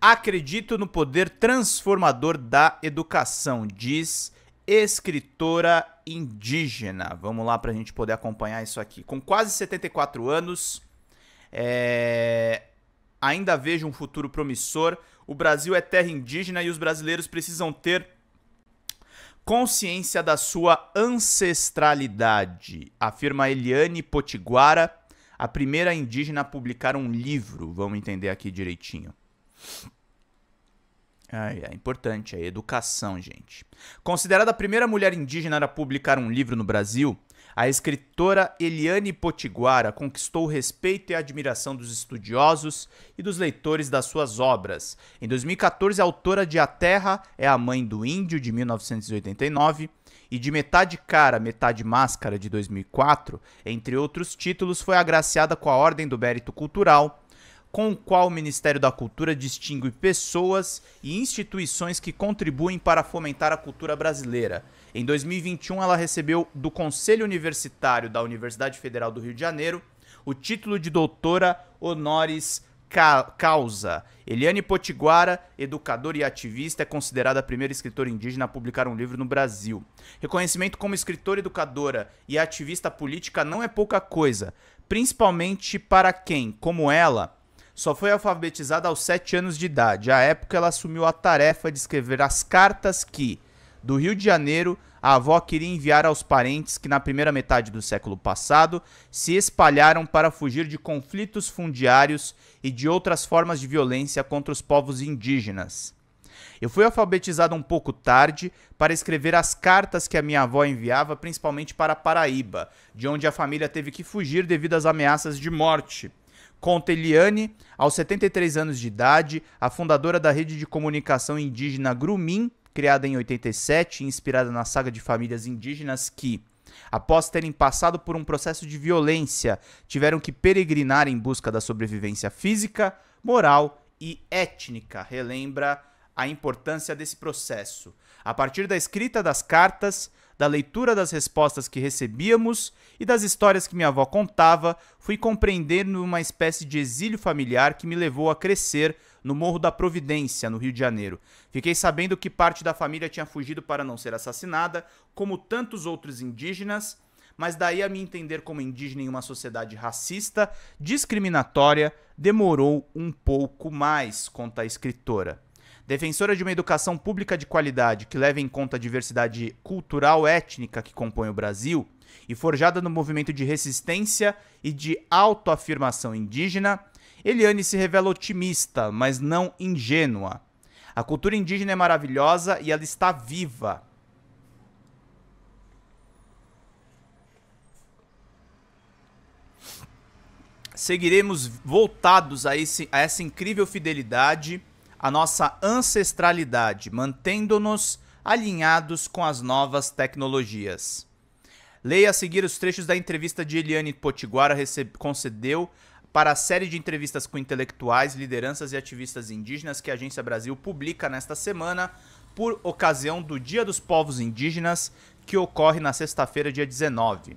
Acredito no poder transformador da educação, diz escritora indígena. Vamos lá para a gente poder acompanhar isso aqui. Com quase 74 anos, é... ainda vejo um futuro promissor. O Brasil é terra indígena e os brasileiros precisam ter consciência da sua ancestralidade, afirma Eliane Potiguara, a primeira indígena a publicar um livro. Vamos entender aqui direitinho. Ai, é importante a é educação, gente. Considerada a primeira mulher indígena a publicar um livro no Brasil, a escritora Eliane Potiguara conquistou o respeito e a admiração dos estudiosos e dos leitores das suas obras. Em 2014, a autora de A Terra é a Mãe do Índio, de 1989, e de Metade Cara, Metade Máscara de 2004, entre outros títulos, foi agraciada com a Ordem do Mérito Cultural, com o qual o Ministério da Cultura distingue pessoas e instituições que contribuem para fomentar a cultura brasileira. Em 2021, ela recebeu do Conselho Universitário da Universidade Federal do Rio de Janeiro o título de doutora honoris Ca causa. Eliane Potiguara, educadora e ativista, é considerada a primeira escritora indígena a publicar um livro no Brasil. Reconhecimento como escritora, educadora e ativista política não é pouca coisa, principalmente para quem, como ela, só foi alfabetizada aos 7 anos de idade. À época, ela assumiu a tarefa de escrever as cartas que, do Rio de Janeiro, a avó queria enviar aos parentes que, na primeira metade do século passado, se espalharam para fugir de conflitos fundiários e de outras formas de violência contra os povos indígenas. Eu fui alfabetizado um pouco tarde para escrever as cartas que a minha avó enviava, principalmente para Paraíba, de onde a família teve que fugir devido às ameaças de morte. Conta Eliane, aos 73 anos de idade, a fundadora da rede de comunicação indígena Grumim, criada em 87 e inspirada na saga de famílias indígenas que, após terem passado por um processo de violência, tiveram que peregrinar em busca da sobrevivência física, moral e étnica. Relembra a importância desse processo a partir da escrita das cartas, da leitura das respostas que recebíamos e das histórias que minha avó contava, fui compreendendo uma espécie de exílio familiar que me levou a crescer no Morro da Providência, no Rio de Janeiro. Fiquei sabendo que parte da família tinha fugido para não ser assassinada, como tantos outros indígenas, mas daí a me entender como indígena em uma sociedade racista, discriminatória, demorou um pouco mais, conta a escritora. Defensora de uma educação pública de qualidade que leve em conta a diversidade cultural étnica que compõe o Brasil e forjada no movimento de resistência e de autoafirmação indígena, Eliane se revela otimista, mas não ingênua. A cultura indígena é maravilhosa e ela está viva. Seguiremos voltados a, esse, a essa incrível fidelidade a nossa ancestralidade, mantendo-nos alinhados com as novas tecnologias. Leia a seguir os trechos da entrevista de Eliane Potiguara concedeu para a série de entrevistas com intelectuais, lideranças e ativistas indígenas que a Agência Brasil publica nesta semana por ocasião do Dia dos Povos Indígenas, que ocorre na sexta-feira, dia 19.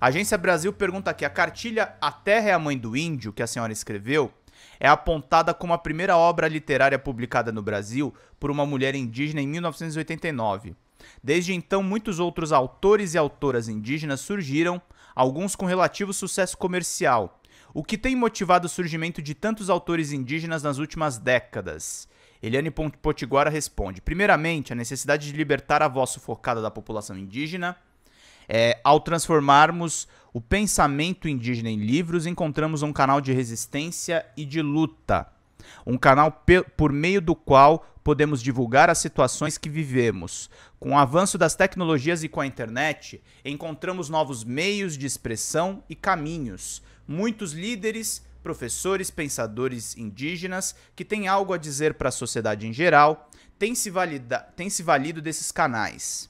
A Agência Brasil pergunta aqui: a cartilha A Terra é a Mãe do Índio, que a senhora escreveu, é apontada como a primeira obra literária publicada no Brasil por uma mulher indígena em 1989. Desde então, muitos outros autores e autoras indígenas surgiram, alguns com relativo sucesso comercial, o que tem motivado o surgimento de tantos autores indígenas nas últimas décadas. Eliane Potiguara responde: primeiramente, a necessidade de libertar a voz sufocada da população indígena é, ao transformarmos o pensamento indígena em livros, encontramos um canal de resistência e de luta. Um canal por meio do qual podemos divulgar as situações que vivemos. Com o avanço das tecnologias e com a internet, encontramos novos meios de expressão e caminhos. Muitos líderes, professores, pensadores indígenas que têm algo a dizer para a sociedade em geral têm se, valida têm se valido desses canais.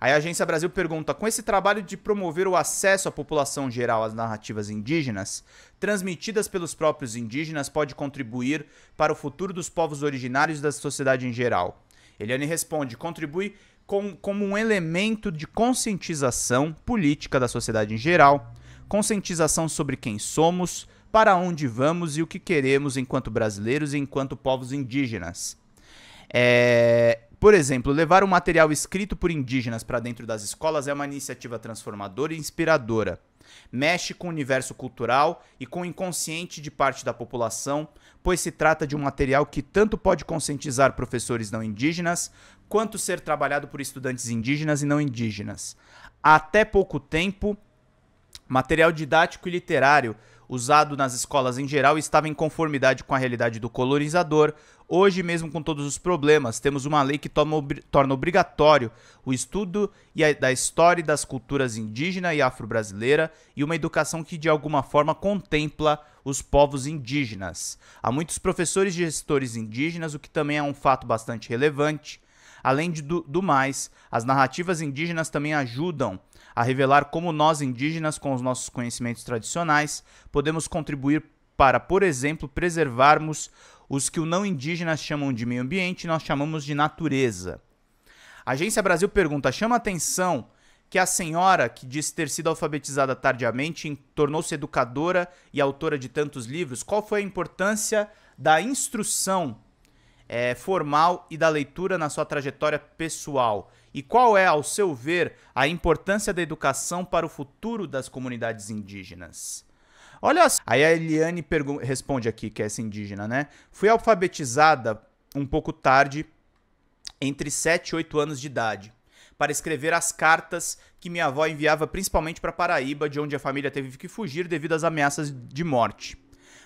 Aí a Agência Brasil pergunta: com esse trabalho de promover o acesso à população geral às narrativas indígenas, transmitidas pelos próprios indígenas, pode contribuir para o futuro dos povos originários e da sociedade em geral? Eliane responde: contribui com, como um elemento de conscientização política da sociedade em geral, conscientização sobre quem somos, para onde vamos e o que queremos enquanto brasileiros e enquanto povos indígenas. É, por exemplo, levar o um material escrito por indígenas para dentro das escolas é uma iniciativa transformadora e inspiradora. Mexe com o universo cultural e com o inconsciente de parte da população, pois se trata de um material que tanto pode conscientizar professores não indígenas, quanto ser trabalhado por estudantes indígenas e não indígenas. Até pouco tempo, material didático e literário usado nas escolas em geral estava em conformidade com a realidade do colonizador. Hoje, mesmo com todos os problemas, temos uma lei que toma, torna obrigatório o estudo a, da história e das culturas indígena e afro-brasileira e uma educação que de alguma forma contempla os povos indígenas. Há muitos professores e gestores indígenas, o que também é um fato bastante relevante. Além de, do, do mais, as narrativas indígenas também ajudam a revelar como nós indígenas, com os nossos conhecimentos tradicionais, podemos contribuir para, por exemplo, preservarmos os que o não indígenas chamam de meio ambiente e nós chamamos de natureza. A Agência Brasil pergunta: chama atenção que a senhora, que diz ter sido alfabetizada tardiamente, tornou-se educadora e autora de tantos livros, qual foi a importância da instrução é, formal e da leitura na sua trajetória pessoal? E qual é, ao seu ver, a importância da educação para o futuro das comunidades indígenas? Olha, aí a Eliane responde aqui, que é essa indígena, né? Fui alfabetizada um pouco tarde, entre 7 e 8 anos de idade, para escrever as cartas que minha avó enviava principalmente para Paraíba, de onde a família teve que fugir devido às ameaças de morte.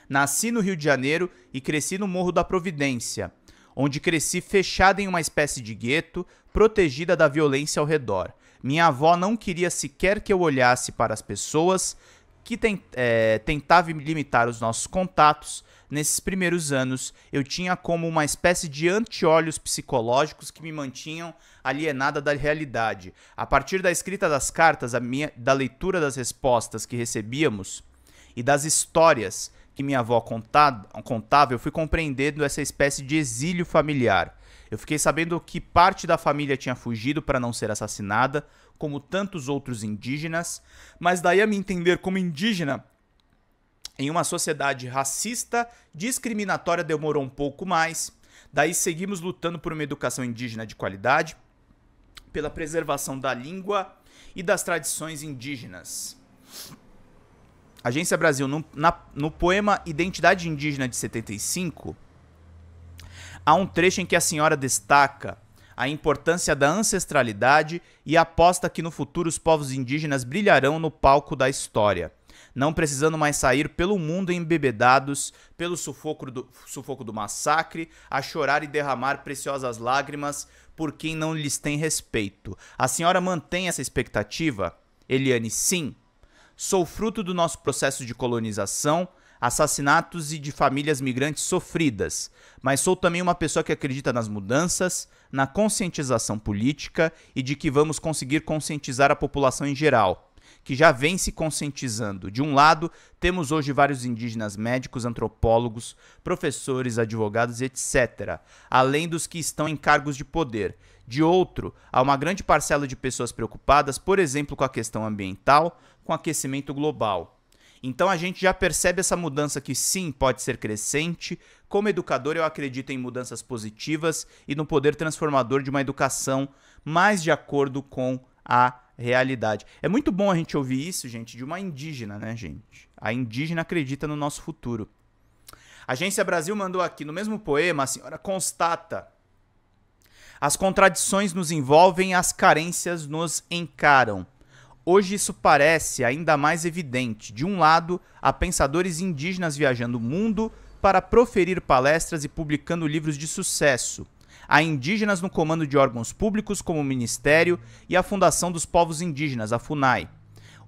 Nasci no Rio de Janeiro e cresci no Morro da Providência, onde cresci fechada em uma espécie de gueto, protegida da violência ao redor. Minha avó não queria sequer que eu olhasse para as pessoas, que tent, é, eh, tentava limitar os nossos contatos. Nesses primeiros anos, eu tinha como uma espécie de antiolhos psicológicos que me mantinham alienada da realidade. A partir da escrita das cartas, minha, da leitura das respostas que recebíamos e das histórias que minha avó contado, contava, eu fui compreendendo essa espécie de exílio familiar. Eu fiquei sabendo que parte da família tinha fugido para não ser assassinada, como tantos outros indígenas, mas daí a me entender como indígena em uma sociedade racista, discriminatória demorou um pouco mais. Daí seguimos lutando por uma educação indígena de qualidade, pela preservação da língua e das tradições indígenas. Agência Brasil, no, na, no poema Identidade Indígena de 75, há um trecho em que a senhora destaca a importância da ancestralidade e aposta que no futuro os povos indígenas brilharão no palco da história, não precisando mais sair pelo mundo embebedados pelo sufoco do, sufoco do massacre, a chorar e derramar preciosas lágrimas por quem não lhes tem respeito. A senhora mantém essa expectativa? Eliane, sim sou fruto do nosso processo de colonização, assassinatos e de famílias migrantes sofridas, mas sou também uma pessoa que acredita nas mudanças, na conscientização política e de que vamos conseguir conscientizar a população em geral que já vem se conscientizando. De um lado, temos hoje vários indígenas médicos, antropólogos, professores, advogados, etc., além dos que estão em cargos de poder. De outro, há uma grande parcela de pessoas preocupadas, por exemplo, com a questão ambiental, com aquecimento global. Então a gente já percebe essa mudança que sim pode ser crescente. Como educador, eu acredito em mudanças positivas e no poder transformador de uma educação mais de acordo com a realidade. É muito bom a gente ouvir isso, gente, de uma indígena, né, gente? A indígena acredita no nosso futuro. A Agência Brasil mandou aqui, no mesmo poema, a senhora constata. As contradições nos envolvem, as carências nos encaram. Hoje isso parece ainda mais evidente. De um lado, há pensadores indígenas viajando o mundo para proferir palestras e publicando livros de sucesso a indígenas no comando de órgãos públicos, como o Ministério, e a Fundação dos Povos Indígenas, a FUNAI.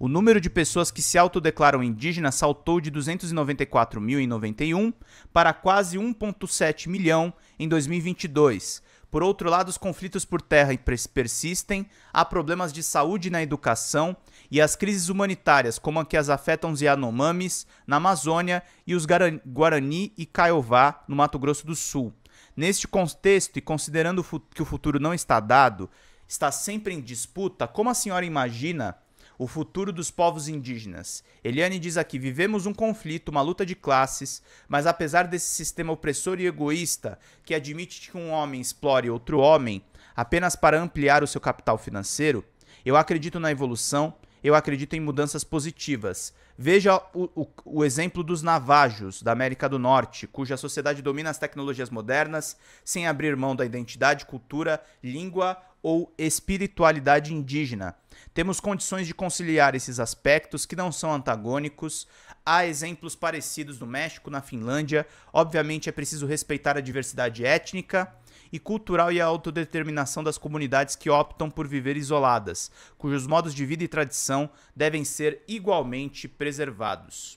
O número de pessoas que se autodeclaram indígenas saltou de 294 mil em 91 para quase 1,7 milhão em 2022. Por outro lado, os conflitos por terra persistem, há problemas de saúde na educação e as crises humanitárias, como a que as afetam os Yanomamis na Amazônia e os Guarani e Caiová no Mato Grosso do Sul. Neste contexto, e considerando que o futuro não está dado, está sempre em disputa, como a senhora imagina o futuro dos povos indígenas. Eliane diz aqui: vivemos um conflito, uma luta de classes, mas apesar desse sistema opressor e egoísta que admite que um homem explore outro homem apenas para ampliar o seu capital financeiro, eu acredito na evolução eu acredito em mudanças positivas. Veja o, o, o, exemplo dos navajos da América do Norte, cuja sociedade domina as tecnologias modernas sem abrir mão da identidade, cultura, língua ou espiritualidade indígena. Temos condições de conciliar esses aspectos que não são antagônicos. Há exemplos parecidos no México, na Finlândia. Obviamente é preciso respeitar a diversidade étnica e cultural e a autodeterminação das comunidades que optam por viver isoladas, cujos modos de vida e tradição devem ser igualmente preservados.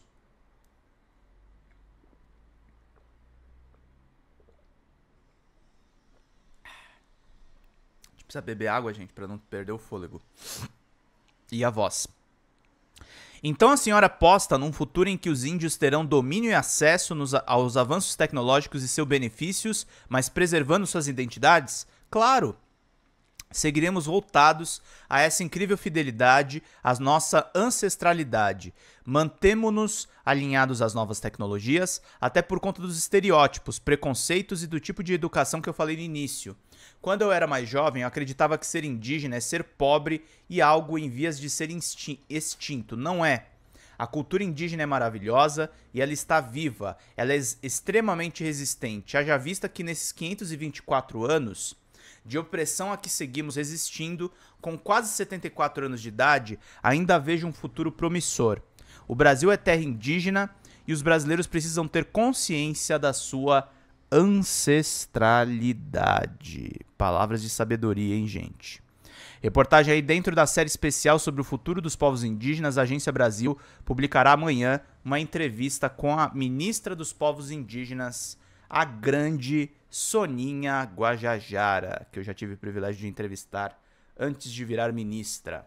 A gente precisa beber água, gente, para não perder o fôlego. E a voz. Então a senhora aposta num futuro em que os índios terão domínio e acesso nos, aos avanços tecnológicos e seus benefícios, mas preservando suas identidades? Claro! Seguiremos voltados a essa incrível fidelidade, à nossa ancestralidade. Mantemo-nos alinhados às novas tecnologias, até por conta dos estereótipos, preconceitos e do tipo de educação que eu falei no início. Quando eu era mais jovem, eu acreditava que ser indígena é ser pobre e algo em vias de ser extinto. Não é. A cultura indígena é maravilhosa e ela está viva. Ela é extremamente resistente. Haja vista que nesses 524 anos de opressão a que seguimos resistindo, com quase 74 anos de idade, ainda vejo um futuro promissor. O Brasil é terra indígena e os brasileiros precisam ter consciência da sua ancestralidade. Palavras de sabedoria, hein, gente? Reportagem aí dentro da série especial sobre o futuro dos povos indígenas, a Agência Brasil publicará amanhã uma entrevista com a ministra dos Povos Indígenas, a grande Soninha Guajajara, que eu já tive o privilégio de entrevistar antes de virar ministra.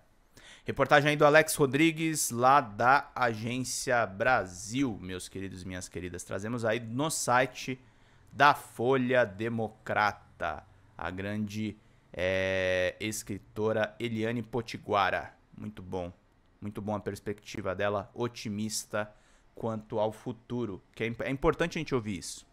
Reportagem aí do Alex Rodrigues, lá da Agência Brasil, meus queridos e minhas queridas. Trazemos aí no site da Folha Democrata, a grande é, escritora Eliane Potiguara. Muito bom, muito bom a perspectiva dela, otimista quanto ao futuro. Que é, é importante a gente ouvir isso.